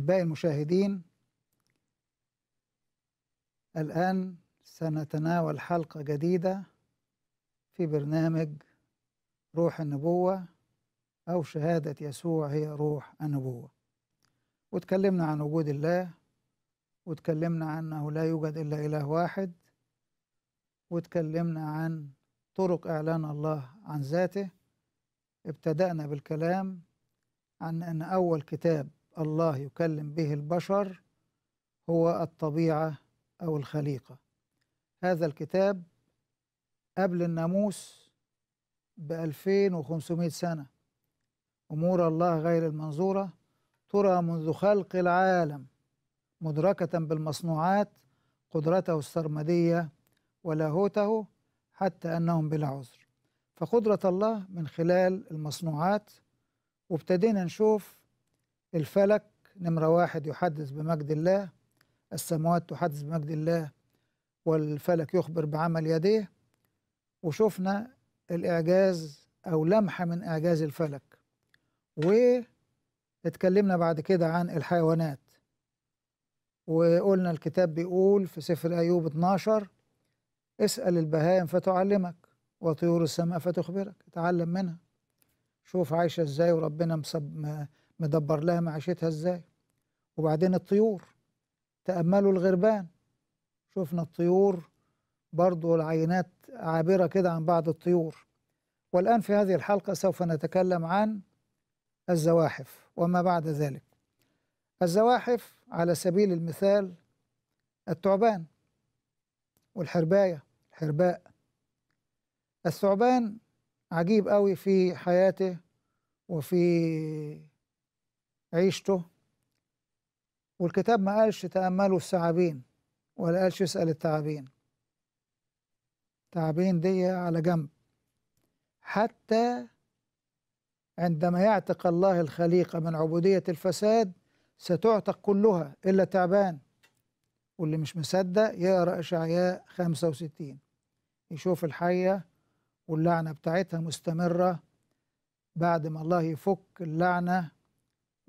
أحبائي المشاهدين الآن سنتناول حلقة جديدة في برنامج روح النبوة أو شهادة يسوع هي روح النبوة وتكلمنا عن وجود الله وتكلمنا عن أنه لا يوجد إلا إله واحد وتكلمنا عن طرق إعلان الله عن ذاته ابتدأنا بالكلام عن أن أول كتاب الله يكلم به البشر هو الطبيعة أو الخليقة هذا الكتاب قبل الناموس ب 2500 سنة أمور الله غير المنظورة ترى منذ خلق العالم مدركة بالمصنوعات قدرته السرمدية ولاهوته حتى أنهم بلا عذر فقدرة الله من خلال المصنوعات وابتدينا نشوف الفلك نمرة واحد يحدث بمجد الله السماوات تحدث بمجد الله والفلك يخبر بعمل يديه وشفنا الإعجاز أو لمحة من إعجاز الفلك واتكلمنا بعد كده عن الحيوانات وقلنا الكتاب بيقول في سفر أيوب 12 اسأل البهائم فتعلمك وطيور السماء فتخبرك اتعلم منها شوف عايشة ازاي وربنا مدبر لها معيشتها ازاي وبعدين الطيور تأملوا الغربان شفنا الطيور برضو العينات عابرة كده عن بعض الطيور والآن في هذه الحلقة سوف نتكلم عن الزواحف وما بعد ذلك الزواحف على سبيل المثال الثعبان والحرباية الحرباء الثعبان عجيب قوي في حياته وفي عيشته والكتاب ما قالش تأملوا الثعابين ولا قالش اسأل التعابين تعابين دي على جنب حتى عندما يعتق الله الخليقة من عبودية الفساد ستعتق كلها إلا تعبان واللي مش مصدق يقرأ إشعياء 65 يشوف الحية واللعنة بتاعتها مستمرة بعد ما الله يفك اللعنة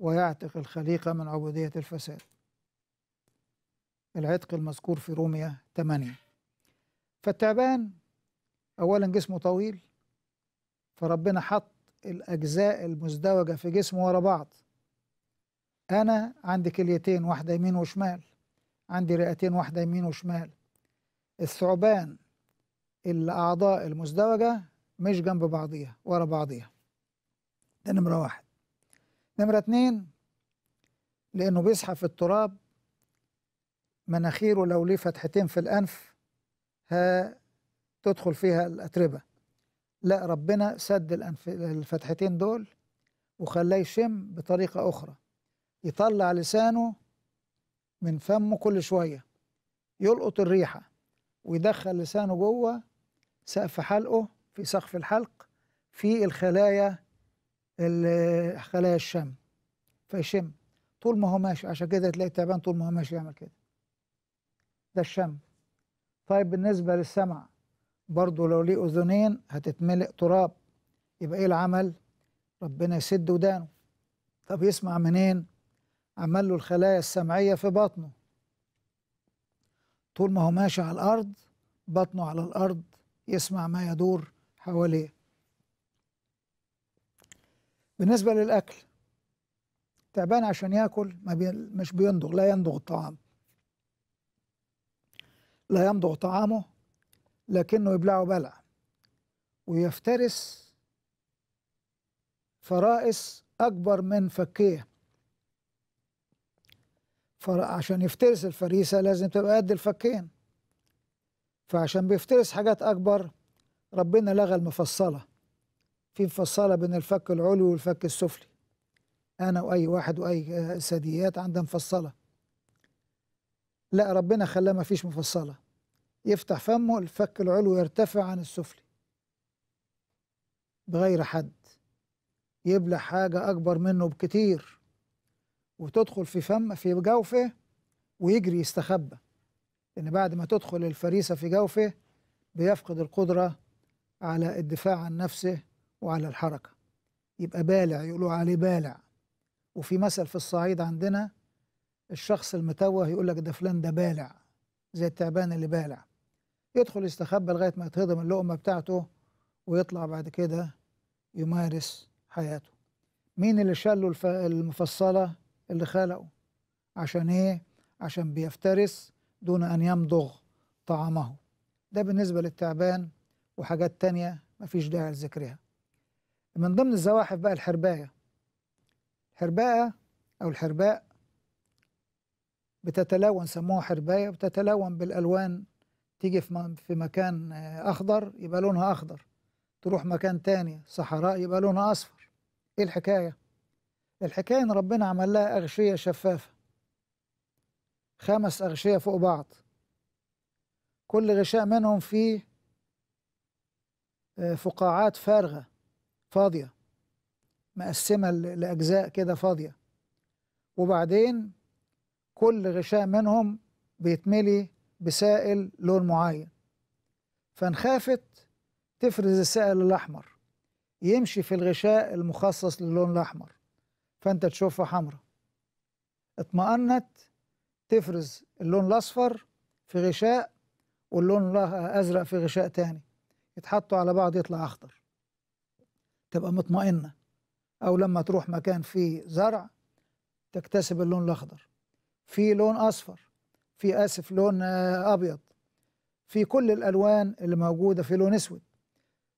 ويعتق الخليقة من عبودية الفساد العتق المذكور في رومية 8 فالتعبان أولا جسمه طويل فربنا حط الأجزاء المزدوجة في جسمه ورا بعض أنا عندي كليتين واحدة يمين وشمال عندي رئتين واحدة يمين وشمال الثعبان الأعضاء المزدوجة مش جنب بعضيها ورا بعضيها ده نمرة واحد نمرة اتنين لأنه بيصحى في التراب مناخيره لو ليه فتحتين في الأنف ها تدخل فيها الأتربة لا ربنا سد الأنف الفتحتين دول وخلاه يشم بطريقة أخرى يطلع لسانه من فمه كل شوية يلقط الريحة ويدخل لسانه جوه سقف حلقه في سقف الحلق في الخلايا خلايا الشم فيشم طول ما هو ماشي عشان كده تلاقي تعبان طول ما هو ماشي يعمل كده ده الشم طيب بالنسبة للسمع برضو لو ليه أذنين هتتملئ تراب يبقى إيه العمل؟ ربنا يسد ودانه طب يسمع منين؟ عمل له الخلايا السمعية في بطنه طول ما هو ماشي على الأرض بطنه على الأرض يسمع ما يدور حواليه بالنسبة للأكل تعبان عشان ياكل ما بي مش بيندغ لا يندغ الطعام لا يمضغ طعامه لكنه يبلعه بلع ويفترس فرائس أكبر من فكيه عشان يفترس الفريسة لازم تبقى قد الفكين فعشان بيفترس حاجات أكبر ربنا لغى المفصلة في مفصله بين الفك العلوي والفك السفلي انا واي واحد واي ثدييات عندها مفصله لا ربنا خلاه ما فيش مفصله يفتح فمه الفك العلوي يرتفع عن السفلي بغير حد يبلع حاجه اكبر منه بكتير وتدخل في فم في جوفه ويجري يستخبى لان بعد ما تدخل الفريسه في جوفه بيفقد القدره على الدفاع عن نفسه وعلى الحركة يبقى بالع يقولوا عليه بالع وفي مثل في الصعيد عندنا الشخص المتوه يقول لك ده فلان ده بالع زي التعبان اللي بالع يدخل يستخبى لغاية ما يتهضم اللقمة بتاعته ويطلع بعد كده يمارس حياته مين اللي شلوا المفصلة اللي خلقه عشان ايه عشان بيفترس دون أن يمضغ طعامه ده بالنسبة للتعبان وحاجات تانية مفيش داعي لذكرها من ضمن الزواحف بقى الحرباية حرباية أو الحرباء بتتلون سموها حرباية بتتلون بالألوان تيجي في في مكان آه، أخضر يبقى لونها أخضر تروح مكان تاني صحراء يبقى لونها أصفر إيه الحكاية؟ الحكاية إن ربنا عمل لها أغشية شفافة خمس أغشية فوق بعض كل غشاء منهم فيه آه، فقاعات فارغة فاضية مقسمة لأجزاء كده فاضية وبعدين كل غشاء منهم بيتملي بسائل لون معين فنخافت تفرز السائل الأحمر يمشي في الغشاء المخصص للون الأحمر فأنت تشوفها حمراء اطمأنت تفرز اللون الأصفر في غشاء واللون الأزرق في غشاء تاني يتحطوا على بعض يطلع أخضر تبقى مطمئنة أو لما تروح مكان فيه زرع تكتسب اللون الأخضر في لون أصفر في آسف لون آه، أبيض في كل الألوان اللي موجودة في لون أسود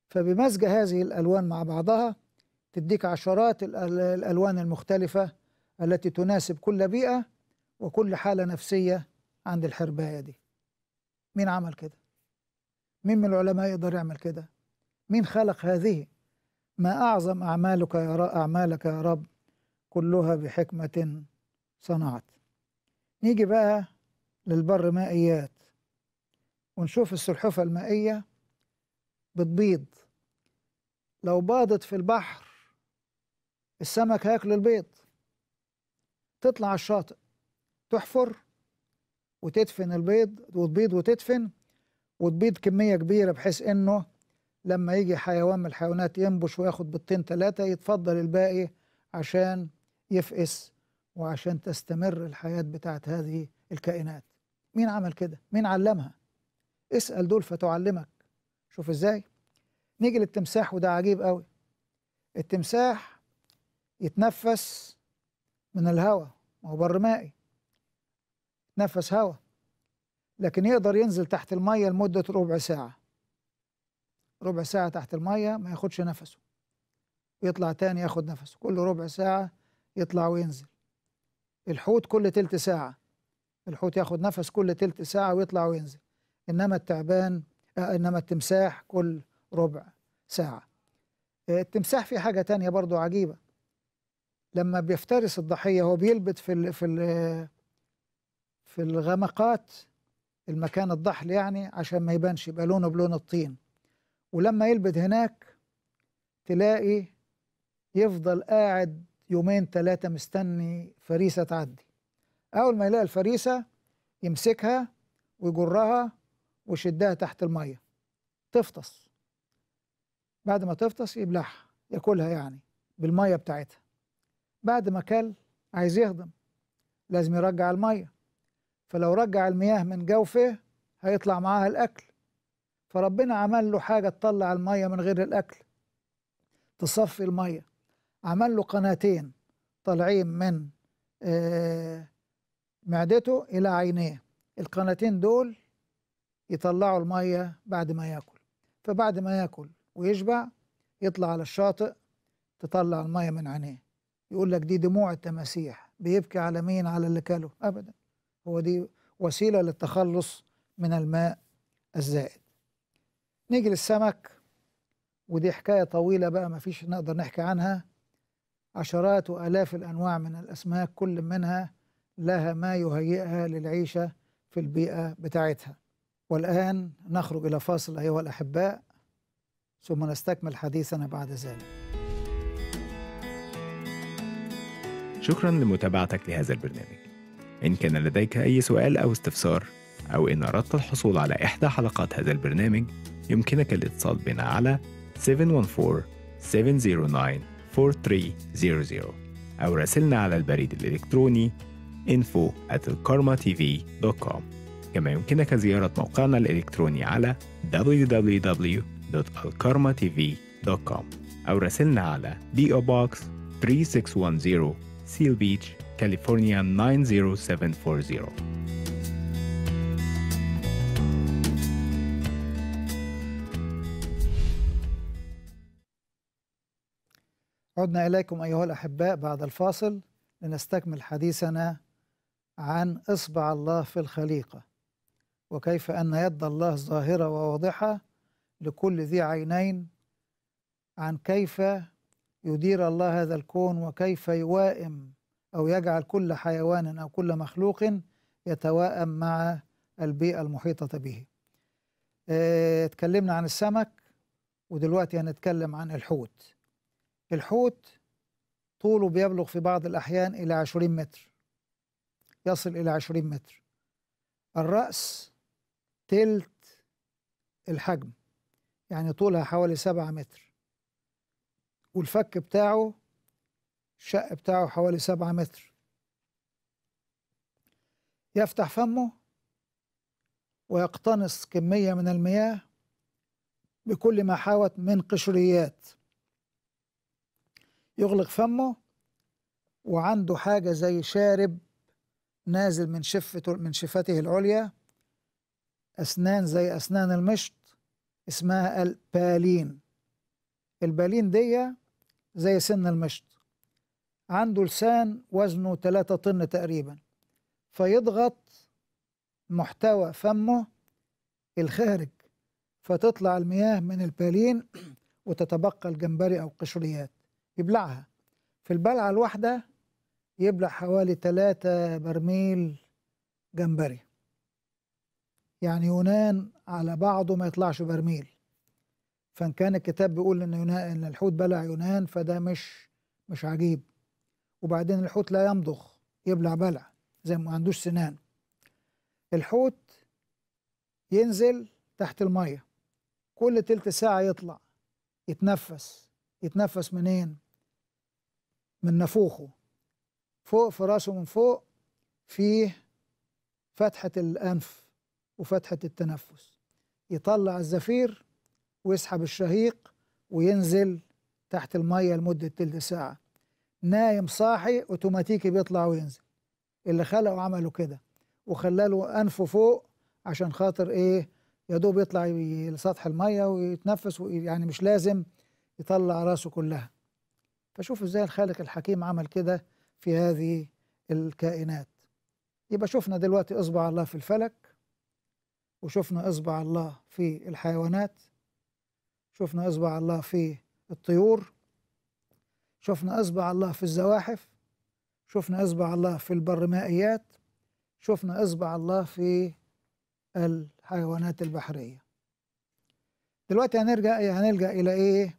فبمزج هذه الألوان مع بعضها تديك عشرات الألوان المختلفة التي تناسب كل بيئة وكل حالة نفسية عند الحرباية دي مين عمل كده؟ مين من العلماء يقدر يعمل كده؟ مين خلق هذه ما أعظم أعمالك يا رب أعمالك يا رب كلها بحكمة صنعت نيجي بقى للبر مائيات ونشوف السلحفة المائية بتبيض لو باضت في البحر السمك هياكل البيض تطلع على الشاطئ تحفر وتدفن البيض وتبيض وتدفن وتبيض كمية كبيرة بحيث انه لما يجي حيوان من الحيوانات ينبش وياخد بطين ثلاثة يتفضل الباقي عشان يفقس وعشان تستمر الحياة بتاعت هذه الكائنات مين عمل كده؟ مين علمها؟ اسأل دول فتعلمك شوف ازاي؟ نيجي للتمساح وده عجيب قوي التمساح يتنفس من الهواء هو بر مائي يتنفس هواء لكن يقدر ينزل تحت المية لمدة ربع ساعة ربع ساعة تحت المية ما ياخدش نفسه ويطلع تاني ياخد نفسه كل ربع ساعة يطلع وينزل الحوت كل تلت ساعة الحوت ياخد نفس كل تلت ساعة ويطلع وينزل إنما التعبان آه، إنما التمساح كل ربع ساعة آه، التمساح في حاجة تانية برضو عجيبة لما بيفترس الضحية هو بيلبت في الـ في الـ في الغمقات المكان الضحل يعني عشان ما يبانش يبقى لونه بلون الطين ولما يلبد هناك تلاقي يفضل قاعد يومين ثلاثة مستني فريسة تعدي أول ما يلاقي الفريسة يمسكها ويجرها ويشدها تحت المية تفطس بعد ما تفطس يبلعها ياكلها يعني بالمية بتاعتها بعد ما كل عايز يهضم لازم يرجع المية فلو رجع المياه من جوفه هيطلع معاها الأكل فربنا عمل له حاجة تطلع المية من غير الأكل تصفي المية عمل له قناتين طالعين من آه، معدته إلى عينيه القناتين دول يطلعوا المية بعد ما ياكل فبعد ما ياكل ويشبع يطلع على الشاطئ تطلع المية من عينيه يقول لك دي دموع التماسيح بيبكي على مين على اللي كله أبدا هو دي وسيلة للتخلص من الماء الزائد نيجي للسمك ودي حكاية طويلة بقى ما فيش نقدر نحكي عنها عشرات وآلاف الأنواع من الأسماك كل منها لها ما يهيئها للعيشة في البيئة بتاعتها والآن نخرج إلى فاصل أيها الأحباء ثم نستكمل حديثنا بعد ذلك شكرا لمتابعتك لهذا البرنامج إن كان لديك أي سؤال أو استفسار أو إن أردت الحصول على إحدى حلقات هذا البرنامج يمكنك الاتصال بنا على 714-709-4300 أو راسلنا على البريد الإلكتروني info at karmatv.com كما يمكنك زيارة موقعنا الإلكتروني على www.alkarmatv.com أو راسلنا على DO Box 3610 Seal Beach, California 90740 عدنا إليكم أيها الأحباء بعد الفاصل لنستكمل حديثنا عن إصبع الله في الخليقة وكيف أن يد الله ظاهرة وواضحة لكل ذي عينين عن كيف يدير الله هذا الكون وكيف يوائم أو يجعل كل حيوان أو كل مخلوق يتواءم مع البيئة المحيطة به آه، اتكلمنا عن السمك ودلوقتي هنتكلم عن الحوت الحوت طوله بيبلغ في بعض الأحيان إلى عشرين متر يصل إلى عشرين متر الرأس تلت الحجم يعني طولها حوالي سبعة متر والفك بتاعه الشق بتاعه حوالي سبعة متر يفتح فمه ويقتنص كمية من المياه بكل ما حاوت من قشريات يغلق فمه وعنده حاجة زي شارب نازل من شفته من شفته العليا أسنان زي أسنان المشط اسمها البالين البالين دي زي سن المشط عنده لسان وزنه 3 طن تقريبا فيضغط محتوى فمه الخارج فتطلع المياه من البالين وتتبقى الجمبري أو قشريات يبلعها في البلعة الواحدة يبلع حوالي 3 برميل جمبري يعني يونان على بعضه ما يطلعش برميل فان كان الكتاب بيقول ان يونان ان الحوت بلع يونان فده مش مش عجيب وبعدين الحوت لا يمضغ يبلع بلع زي ما عندوش سنان الحوت ينزل تحت الميه كل تلت ساعه يطلع يتنفس يتنفس منين من نافوخه فوق في راسه من فوق فيه فتحة الأنف وفتحة التنفس يطلع الزفير ويسحب الشهيق وينزل تحت المية لمدة تلت ساعة نايم صاحي اوتوماتيكي بيطلع وينزل اللي خلقه عمله كده وخلاله أنفه فوق عشان خاطر إيه يا دوب يطلع لسطح المية ويتنفس يعني مش لازم يطلع راسه كلها فشوف ازاي الخالق الحكيم عمل كده في هذه الكائنات يبقى شفنا دلوقتي اصبع الله في الفلك وشفنا اصبع الله في الحيوانات شفنا اصبع الله في الطيور شفنا اصبع الله في الزواحف شفنا اصبع الله في البرمائيات شفنا اصبع الله في الحيوانات البحريه دلوقتي هنرجع هنلجا الى ايه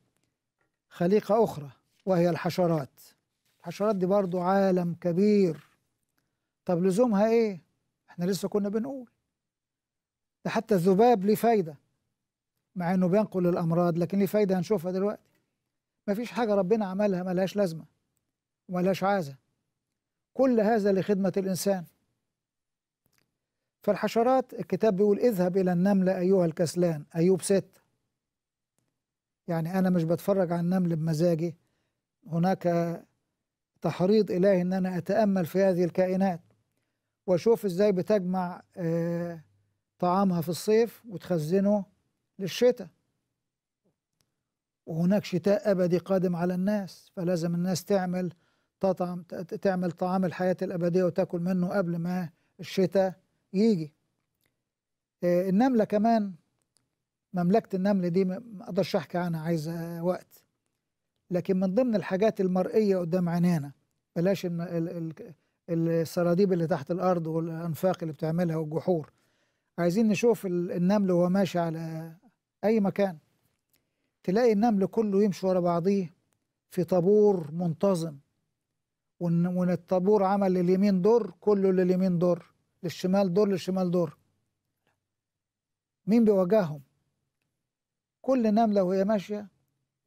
خليقه اخرى وهي الحشرات الحشرات دي برضو عالم كبير طب لزومها ايه احنا لسه كنا بنقول ده حتى الذباب ليه فايده مع انه بينقل الامراض لكن ليه فايده هنشوفها دلوقتي مفيش حاجه ربنا عملها ملهاش لازمه وملهاش عازه كل هذا لخدمه الانسان فالحشرات الكتاب بيقول اذهب الى النمله ايها الكسلان ايوب ست يعني انا مش بتفرج على النمل بمزاجي هناك تحريض إلهي أن أنا أتأمل في هذه الكائنات وأشوف إزاي بتجمع آه، طعامها في الصيف وتخزنه للشتاء وهناك شتاء أبدي قادم على الناس فلازم الناس تعمل تطعم تعمل طعام الحياة الأبدية وتاكل منه قبل ما الشتاء يجي آه، النملة كمان مملكة النمل دي ما أقدرش أحكي عنها عايزة وقت لكن من ضمن الحاجات المرئيه قدام عينينا بلاش السراديب اللي تحت الارض والانفاق اللي بتعملها والجحور عايزين نشوف النمل وهو ماشي على اي مكان تلاقي النمل كله يمشي ورا بعضيه في طابور منتظم وان الطابور عمل لليمين دور كله لليمين دور للشمال دور للشمال دور مين بيواجههم كل نمله وهي ماشيه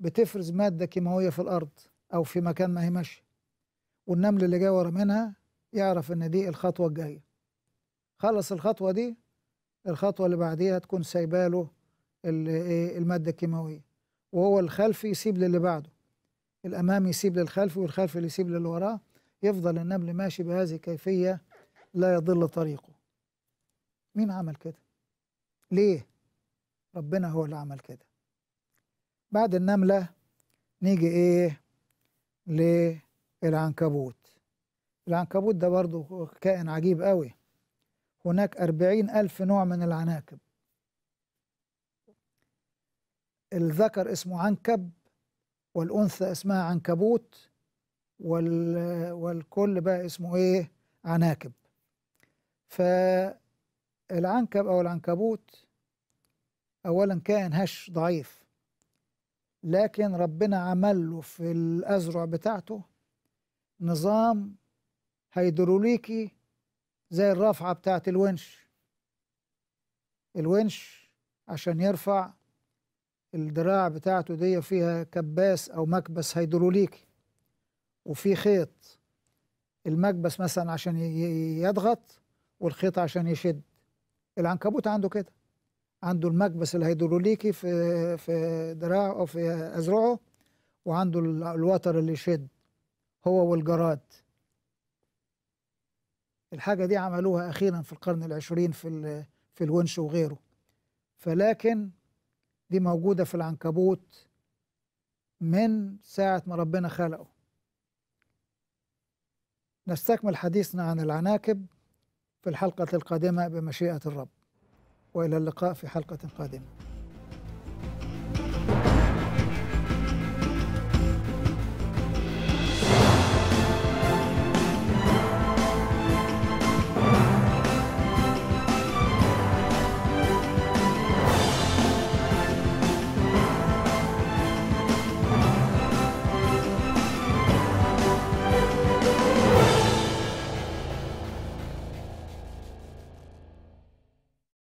بتفرز مادة كيماوية في الأرض أو في مكان ما هي ماشية والنمل اللي جاي ورا منها يعرف إن دي الخطوة الجاية خلص الخطوة دي الخطوة اللي بعديها تكون سايباله إيه، المادة الكيماوية وهو الخلف يسيب للي بعده الأمامي يسيب للخلفي والخلفي اللي يسيب للي وراه يفضل النمل ماشي بهذه الكيفية لا يضل طريقه مين عمل كده؟ ليه؟ ربنا هو اللي عمل كده بعد النملة نيجي إيه للعنكبوت العنكبوت ده برضو كائن عجيب قوي هناك أربعين ألف نوع من العناكب الذكر اسمه عنكب والأنثى اسمها عنكبوت وال... والكل بقى اسمه إيه عناكب فالعنكب أو العنكبوت أولا كائن هش ضعيف لكن ربنا عمل له في الأزرع بتاعته نظام هيدروليكي زي الرافعة بتاعت الونش الونش عشان يرفع الدراع بتاعته دي فيها كباس أو مكبس هيدروليكي وفي خيط المكبس مثلا عشان يضغط والخيط عشان يشد العنكبوت عنده كده عنده المكبس الهيدروليكي في في دراعه او في اذرعه وعنده الوتر اللي يشد هو والجراد الحاجه دي عملوها اخيرا في القرن العشرين في في الونش وغيره فلكن دي موجوده في العنكبوت من ساعه ما ربنا خلقه نستكمل حديثنا عن العناكب في الحلقه القادمه بمشيئه الرب والى اللقاء في حلقه قادمه